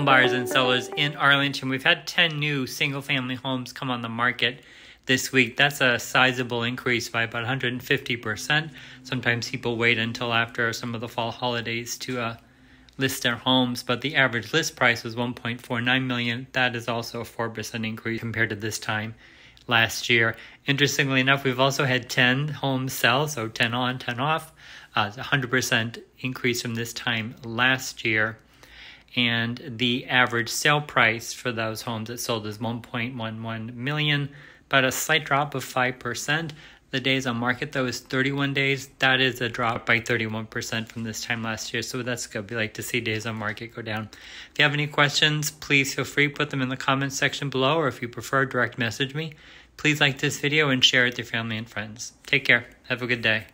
home buyers and sellers in Arlington. We've had 10 new single family homes come on the market this week. That's a sizable increase by about 150%. Sometimes people wait until after some of the fall holidays to uh, list their homes, but the average list price was 1.49 million. That is also a 4% increase compared to this time last year. Interestingly enough, we've also had 10 homes sell, so 10 on, 10 off. Uh, 100% increase from this time last year and the average sale price for those homes that sold is 1.11 million, but a slight drop of 5%. The days on market though is 31 days. That is a drop by 31% from this time last year. So that's good. We like to see days on market go down. If you have any questions, please feel free to put them in the comments section below, or if you prefer, direct message me. Please like this video and share it with your family and friends. Take care. Have a good day.